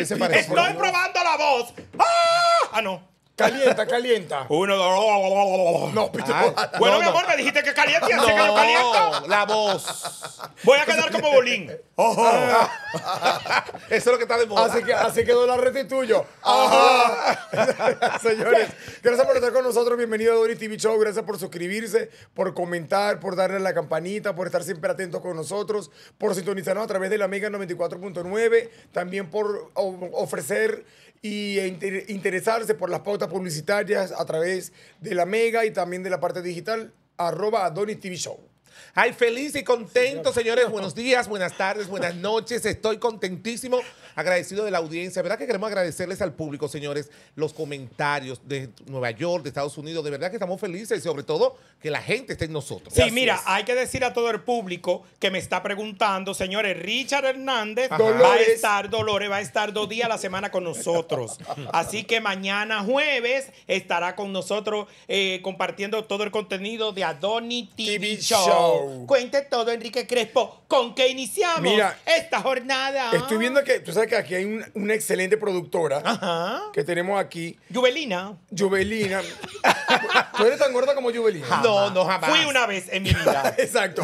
Estoy probando la voz. ah, ah no. Calienta, calienta. Uno, dos. Ah, no, bueno, mi amor, me dijiste que caliente y no, que yo caliento. La voz. Voy a quedar como bolín. Ah. Eso es lo que está de moda. Así, que, así quedó la red tuyo. Señores, gracias por estar con nosotros. Bienvenido a Doris TV Show. Gracias por suscribirse, por comentar, por darle a la campanita, por estar siempre atentos con nosotros, por sintonizarnos a través de la Mega 94.9, también por ofrecer y interesarse por las pautas publicitarias a través de la Mega y también de la parte digital, arroba Adonis TV Show. Ay, feliz y contento, señores. Buenos días, buenas tardes, buenas noches. Estoy contentísimo, agradecido de la audiencia. ¿Verdad que queremos agradecerles al público, señores, los comentarios de Nueva York, de Estados Unidos? De verdad que estamos felices y sobre todo que la gente esté en nosotros. Sí, mira, hay que decir a todo el público que me está preguntando, señores, Richard Hernández va a estar, Dolores, va a estar dos días a la semana con nosotros. Así que mañana jueves estará con nosotros eh, compartiendo todo el contenido de Adoni TV, Show. Cuente todo, Enrique Crespo, con qué iniciamos esta jornada. Estoy viendo que, tú sabes que aquí hay una excelente productora que tenemos aquí, Juvelina. Juvelina. tú eres tan gorda como Jubelina. No, no, jamás. Fui una vez en mi vida. Exacto.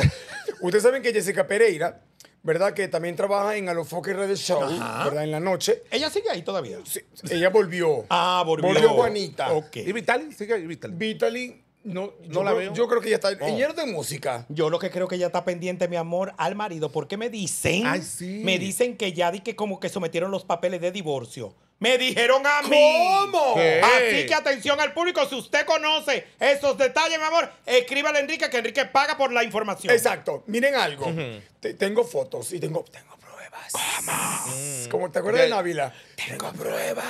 Ustedes saben que Jessica Pereira, ¿verdad? Que también trabaja en Alofoque Red Show, ¿verdad? En la noche. Ella sigue ahí todavía. Sí, Ella volvió. Ah, volvió. Volvió Juanita. ¿Y Vitali? Sigue ahí, Vitali. Vitaly no, la veo. Yo creo que ya está. Oh. de música. Yo lo que creo que ya está pendiente, mi amor, al marido. ¿Por qué me dicen? Ay, sí. Me dicen que ya di que como que sometieron los papeles de divorcio. Me dijeron a mí. ¿Cómo? Así que atención al público, si usted conoce esos detalles, mi amor, escríbale a Enrique que Enrique paga por la información. Exacto. Miren algo. Tengo fotos y tengo pruebas. Mm. ¿Cómo? te acuerdas de Návila. Tengo pruebas.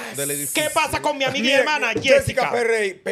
¿Qué pasa con mi amiga y hermana Jessica? Jessica Perrey-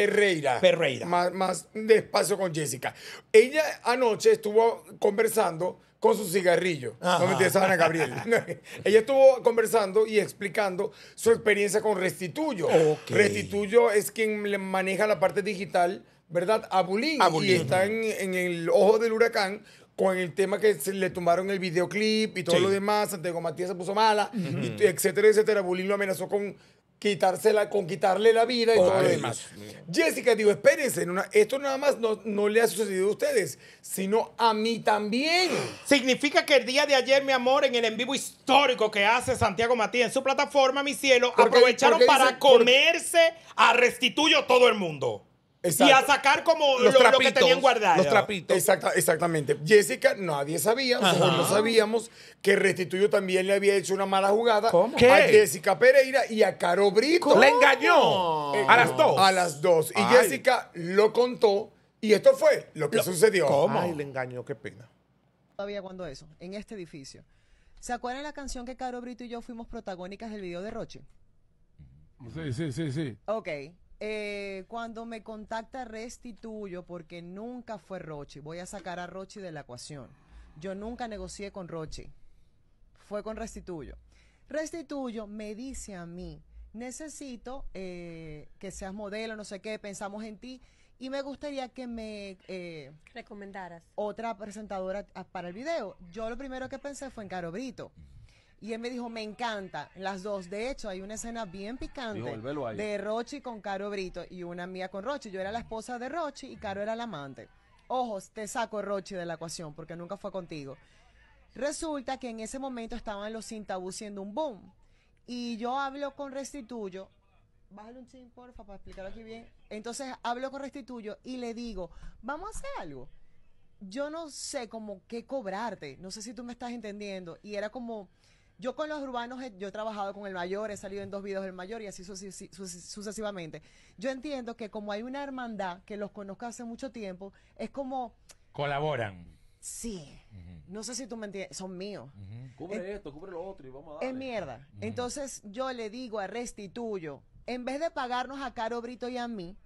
Perreira. Más, más despacio con Jessica. Ella anoche estuvo conversando con su cigarrillo. No me entiendes, Ana Gabriel. Ella estuvo conversando y explicando su experiencia con Restituyo. Restituyo es quien le maneja la parte digital, ¿verdad? A Bulín. Y está en, el ojo del huracán con el tema que le tomaron el videoclip y todo lo demás, Santiago Matías se puso mala, etcétera, etcétera. Bulín lo amenazó con quitársela, con quitarle la vida y todo lo demás. Jessica, digo, espérense, esto nada más no, le ha sucedido a ustedes, sino a mí también. Significa que el día de ayer, mi amor, en el en vivo histórico que hace Santiago Matías en su plataforma, mi cielo, aprovecharon para comerse a Restituyo todo el mundo. Y a sacar como los trapitos, Los trapitos. exactamente. Jessica, nadie sabía, no sabíamos que Restituyo también le había hecho una mala jugada a Jessica Pereira y a Caro Brito. ¿Le engañó? a las dos. A las dos. Y Jessica lo contó y esto fue lo que sucedió. Ay, le engañó, qué pena. Todavía cuando eso, en este edificio. ¿Se acuerdan la canción que Caro Brito y yo fuimos protagónicas del video de Roche? Sí, sí, sí, sí. Ok. Eh, cuando me contacta Restituyo, porque nunca fue Rochi, voy a sacar a Rochi de la ecuación. Yo nunca negocié con Rochi, fue con Restituyo. Restituyo me dice a mí, necesito eh, que seas modelo, no sé qué, pensamos en ti y me gustaría que me eh, recomendaras otra presentadora ah, para el video. Yo lo primero que pensé fue en Caro Brito. Y él me dijo, me encanta, las dos. De hecho, hay una escena bien picante de Rochi con Caro Brito y una mía con Rochi. Yo era la esposa de Rochi y Caro era la amante. Ojos, te saco Rochi de la ecuación porque nunca fue contigo. Resulta que en ese momento estaban los sin tabú siendo un boom. Y yo hablo con Restituyo. Bájale un ching, porfa, para explicarlo aquí bien. Entonces hablo con Restituyo y le digo, vamos a hacer algo. Yo no sé cómo qué cobrarte. No sé si tú me estás entendiendo. Y era como yo con los urbanos, yo he trabajado con el mayor, he salido en dos videos del mayor y así sucesivamente. Yo entiendo que como hay una hermandad que los conozco hace mucho tiempo, es como... Colaboran. Sí. No sé si tú me entiendes. Son míos. Cubre esto, cubre lo otro y vamos a darle. Es mierda. Entonces yo le digo a Restituyo, en vez de pagarnos a Caro Brito y a mí,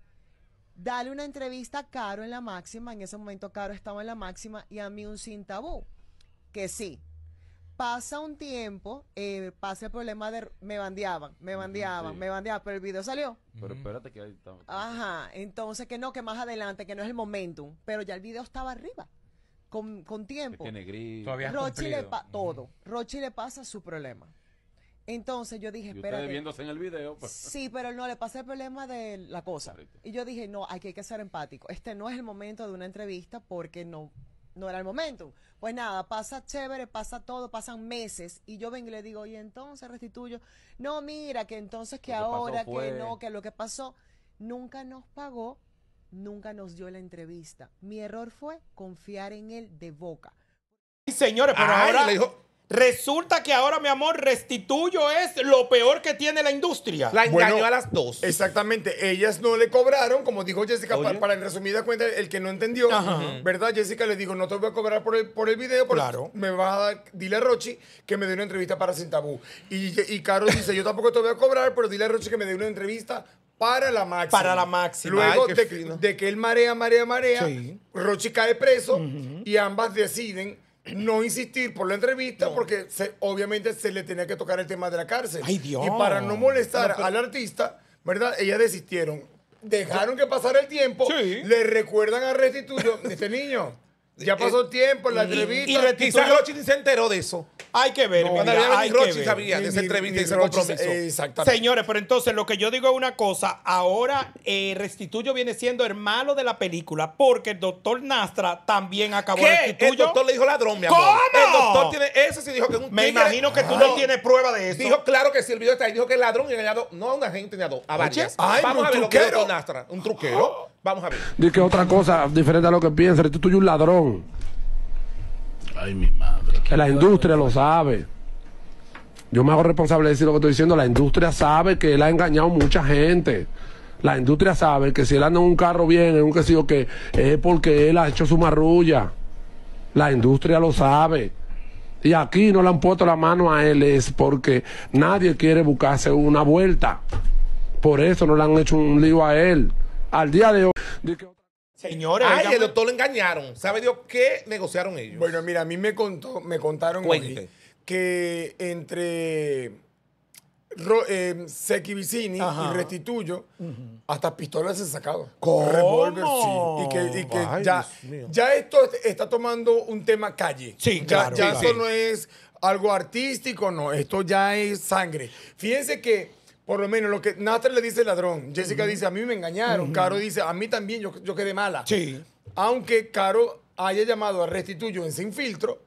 dale una entrevista a Caro en la máxima. En ese momento Caro estaba en la máxima y a mí un sin tabú. Que sí, Pasa un tiempo, eh, pasa el problema de me bandeaban, me bandeaban, me bandeaban, pero el video salió. Pero espérate que ahí está. Ajá, entonces que no, que más adelante, que no es el momento. pero ya el video estaba arriba. Con, tiempo. Que tiene Todavía Rochi le pasa. todo. Rochi le pasa su problema. Entonces yo dije, espérate. viéndose en el video. Pues. Sí, pero no, le pasa el problema de la cosa. Y yo dije, no, aquí hay que ser empático. Este no es el momento de una entrevista porque no no era el momento. Pues nada, pasa chévere, pasa todo, pasan meses y yo vengo y le digo, y entonces restituyo. No, mira, que entonces que ahora, que, no, que lo que pasó, nunca nos pagó, nunca nos dio la entrevista. Mi error fue confiar en él de boca. Señores, pero ahora... Le dijo... Resulta que ahora, mi amor, restituyo es lo peor que tiene la industria. La engañó a las dos. Exactamente. Ellas no le cobraron, como dijo Jessica, para en resumida cuenta, el que no entendió, ¿verdad? Jessica le dijo, no te voy a cobrar por el, por el video, pero me vas a dar, dile a Rochi que me dé una entrevista para Sin Tabú. Y, y dice, yo tampoco te voy a cobrar, pero dile a Rochi que me dé una entrevista para la máxima. Para la máxima. Luego de, que él marea, marea, marea, Rochi cae preso y ambas deciden no insistir por la entrevista porque obviamente se le tenía que tocar el tema de la cárcel. ¡Ay, Dios! Y para no molestar al artista, ¿verdad? Ellas desistieron. Dejaron que pasara el tiempo, sí. le recuerdan a Restituto, este niño, ya eh, pasó el tiempo, en la entrevista. Y, y, se enteró de eso. Hay que ver. No, mira, mira, que sabía de esa entrevista y ese compromiso. Exactamente. Señores, pero entonces lo que yo digo es una cosa. Ahora eh, Restituyo viene siendo el malo de la película porque el doctor Nastra también acabó ¿Qué? Restituyo. El doctor le dijo ladrón, mi amor. ¿Cómo? El doctor tiene... Eso sí dijo que es un Me imagino que tú no tienes prueba de eso. Dijo, claro que sí, el video está ahí. Dijo que es ladrón y engañado no a una gente ni a dos, a varias. Vamos a ver que es Nastra. Un truquero. Oh. Vamos a ver. Dice que otra cosa diferente a lo que piensa, este tú un ladrón. Ay, mi madre. la industria lo sabe. Yo me hago responsable de decir lo que estoy diciendo. La industria sabe que él ha engañado mucha gente. La industria sabe que si él anda en un carro bien, en un que que, es porque él ha hecho su marrulla. La industria lo sabe. Y aquí no le han puesto la mano a él, es porque nadie quiere buscarse una vuelta. Por eso no le han hecho un lío a él al día de hoy. Señora. ay, el doctor lo engañaron. ¿Sabe Dios qué negociaron ellos? Bueno, mira, a mí me contó, me contaron que entre eh, Seki Vicini y Restituyo, hasta pistolas se han sacado. Y que, ya, esto está tomando un tema calle. Sí, claro. Ya, eso no es algo artístico, no. Esto ya es sangre. Fíjense que por lo menos lo que Nastra le dice ladrón, Jessica dice a mí me engañaron, Caro dice a mí también yo, quedé mala. Sí. Aunque Caro haya llamado a Restituyo en Sin Filtro,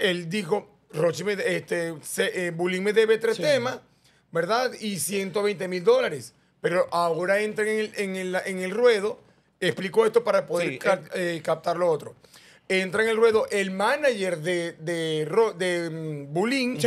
él dijo, Rochi, este, eh, Bulín me debe tres temas, ¿verdad? Y 120 mil dólares. Pero ahora entra en el, en el, ruedo, explicó esto para poder eh, captar lo otro entra en el ruedo el manager de, de, mm,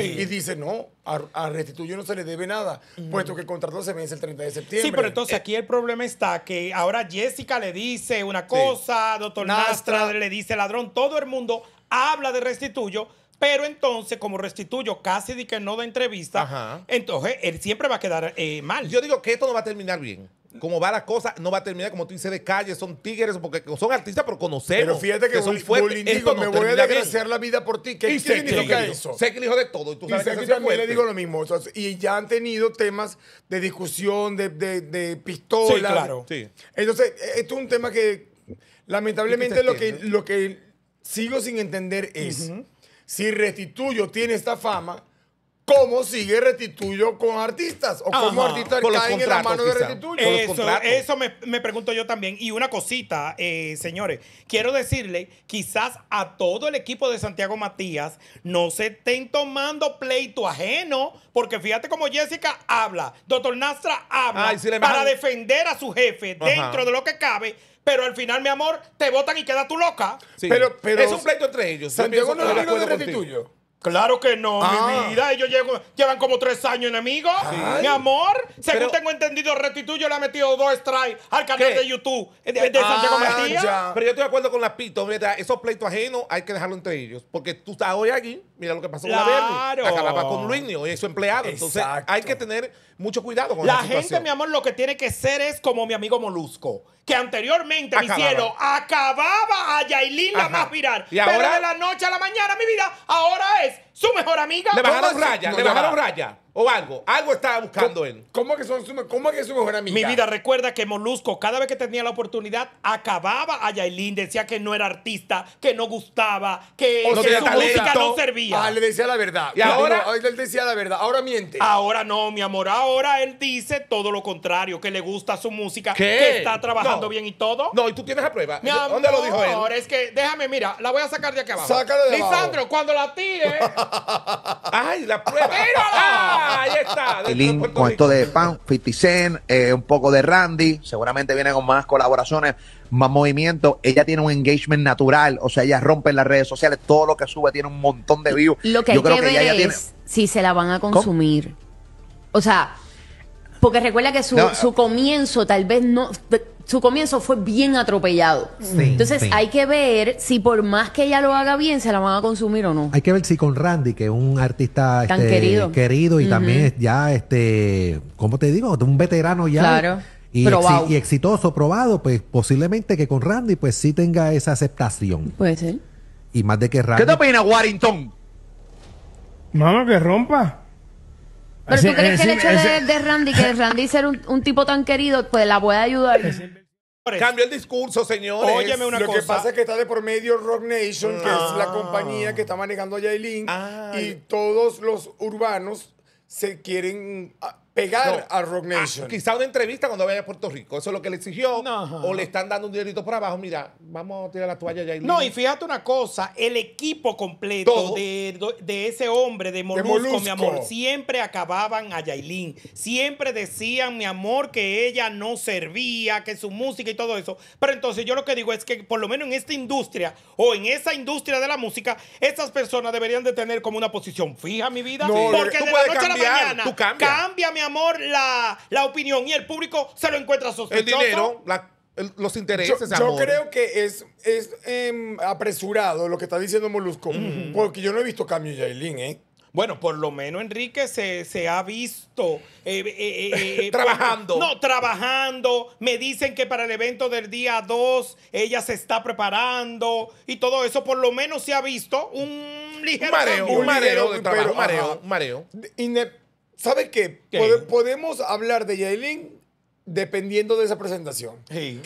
y dice, no, a, Restituyo no se le debe nada, puesto que el contrato se vence el 30 de septiembre. Sí, pero entonces eh, aquí el problema está que ahora Jessica le dice una cosa, doctor Nastra. le dice ladrón, todo el mundo habla de Restituyo, pero entonces, como restituyo casi dice que no da entrevista, entonces él siempre va a quedar eh, mal. Yo digo que esto no va a terminar bien como va la cosa, no va a terminar como tú dices de calle, son tigres, porque son artistas, pero conocemos. Pero fíjate que, son fuertes. me voy a desgraciar la vida por ti. ¿Qué, ¿qué significa eso? Sé que hijo de todo. Y tú sé que, también le digo lo mismo. y ya han tenido temas de discusión, de, de, pistolas. Sí, claro. Entonces, e, esto es un tema que lamentablemente lo que, lo que sigo sin entender es, si Restituyo tiene esta fama cómo sigue restituyo con artistas o cómo artistas caen en la mano de restituyo. Eso, me, pregunto yo también. Y una cosita, eh, señores, quiero decirle, quizás a todo el equipo de Santiago Matías no se estén tomando pleito ajeno, porque fíjate cómo Jessica habla, doctor Nastra habla para defender a su jefe dentro de lo que cabe pero al final, mi amor, te votan y queda tú loca. es un pleito entre ellos. Santiago no es amigo de Retituyo. Claro que no, mi ah. vida. Ellos llevan como tres años enemigos. Mi amor, según tengo entendido, yo le ha metido dos strikes al canal de YouTube de, Santiago ah, Pero yo estoy de acuerdo con la Pito. esos pleitos ajenos hay que dejarlo entre ellos. Porque tú estás hoy aquí, mira lo que pasó con la Acababa con y su empleado. Entonces hay que tener mucho cuidado con la La gente, mi amor, lo que tiene que ser es como mi amigo Molusco que anteriormente, mi cielo, acababa a Yailin la más viral. pero de la noche a la mañana, mi vida, ahora es su mejor amiga. Le bajaron raya, le bajaron raya. O algo, algo estaba buscando él. ¿Cómo que, son que es su mejor amiga? Mi vida, recuerda que Molusco, cada vez que tenía la oportunidad, acababa a Yailin, decía que no era artista, que no gustaba, que, su música no servía. Ah, le decía la verdad. Y ahora. él decía la verdad, ahora miente. Ahora no, mi amor, ahora él dice todo lo contrario, que le gusta su música, que está trabajando bien y todo. No, y tú tienes la prueba. ¿Dónde lo dijo él? es que déjame, mira, la voy a sacar de acá abajo. Sácala de Lisandro, cuando la tire. ¡Ay, la prueba! ¡Mírala! Ahí está. con esto de Pan, 50 Cent, eh, un poco de Randy. Seguramente viene con más colaboraciones, más movimiento. Ella tiene un engagement natural. O sea, ella rompe en las redes sociales. Todo lo que sube tiene un montón de views. Lo que Yo hay creo que, ver ella, es tiene... si se la van a consumir. O sea, porque recuerda que su, su ah. comienzo tal vez no su comienzo fue bien atropellado. Entonces hay que ver si por más que ella lo haga bien, se la van a consumir o no. Hay que ver si con Randy, que es un artista Tan este, querido. querido. y también ya, este, ¿cómo te digo? Un veterano ya. Claro. Y, exitoso, probado, pues posiblemente que con Randy pues sí tenga esa aceptación. Puede ser. Y más de que Randy... ¿Qué te opina Warrington? Mano, que rompa. ¿Pero tú crees que el hecho de, Randy, que Randy ser un, tipo tan querido, pues la voy a ayudar? Cambia el discurso, señores. Óyeme una Lo que pasa es que está de por medio Rock Nation, que es la ah. compañía que está manejando a Yailin, ah, y todos los urbanos se quieren ah, pegar a Rock ah, Nation. quizá una entrevista cuando vaya a Puerto Rico. Eso es lo que le exigió. O le están dando un dinerito por abajo. Mira, vamos a tirar la toalla ya. no, y fíjate una cosa. El equipo completo de, ese hombre, de Molusco, mi amor, siempre acababan a Yailin. Siempre decían, mi amor, que ella no servía, que su música y todo eso. Pero entonces yo lo que digo es que por lo menos en esta industria o en esa industria de la música, estas personas deberían de tener como una posición fija, mi vida. porque de la noche cambiar, a la mañana cambia mi amor, la, opinión y el público se lo encuentra sospechoso. El dinero, los intereses, yo, Yo creo que es, es em, apresurado lo que está diciendo Molusco, porque yo no he visto cambio Yailin, ¿eh? Bueno, por lo menos Enrique se, ha visto eh, eh, eh, trabajando. no, trabajando. Me dicen que para el evento del día 2 ella se está preparando y todo eso. Por lo menos se ha visto un ligero mareo, un, mareo, mareo, un mareo. ¿Sabe qué? podemos hablar de Yaelin dependiendo de esa presentación. Sí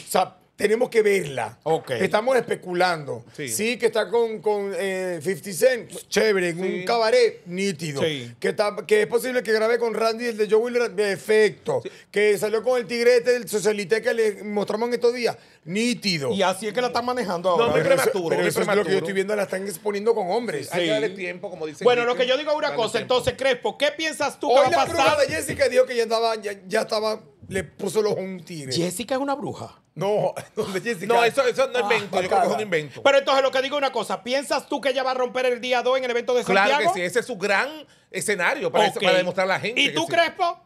tenemos que verla. Okay. Estamos especulando. Sí. que está con, 50 eh, Cent, chévere, en un cabaret nítido. Sí. Que, que es posible que grabe con Randy el de Joe perfecto. Que salió con el tigrete del socialite que le mostramos en estos días, nítido. Y así es que la están manejando ahora. No, muy prematuro. Pero eso lo que yo estoy viendo, la están exponiendo con hombres. Hay que darle tiempo, como dicen. Bueno, lo que yo digo es una cosa, entonces, Crespo, ¿qué piensas tú Hoy que va a de Jessica dijo que ya estaban ya, ya estaba le puso los ojos Jessica es una bruja. No, no Jessica. No, eso, no es ah, invento. yo creo que es un invento. Pero entonces lo que digo es una cosa. ¿Piensas tú que ella va a romper el día 2 en el evento de Santiago? Claro que sí. Ese es su gran escenario para, demostrar a la gente. ¿Y tú, crees, Crespo?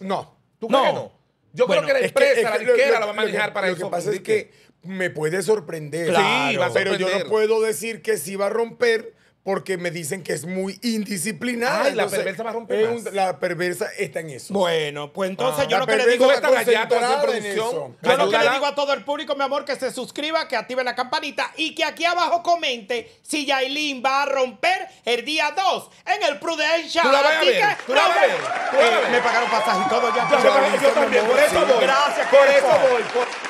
No. ¿Tú crees que no? Yo creo que la empresa, la la va a manejar para eso. Lo que pasa es que me puede sorprender. Claro. Sí, va a sorprender. Pero yo no puedo decir que sí va a romper porque me dicen que es muy indisciplinada. la perversa va a romper La perversa está en eso. Bueno, pues entonces ah, pues, yo lo que le digo es producción. Yo lo que le digo a todo el público, mi amor, que se suscriba, que active la campanita y que aquí abajo comente si Yailin va a romper el día 2 en el Prudential. Tú la a ver, tú la eh, Me pagaron pasaje y todo ya. yo también, por eso voy. Gracias, por eso voy.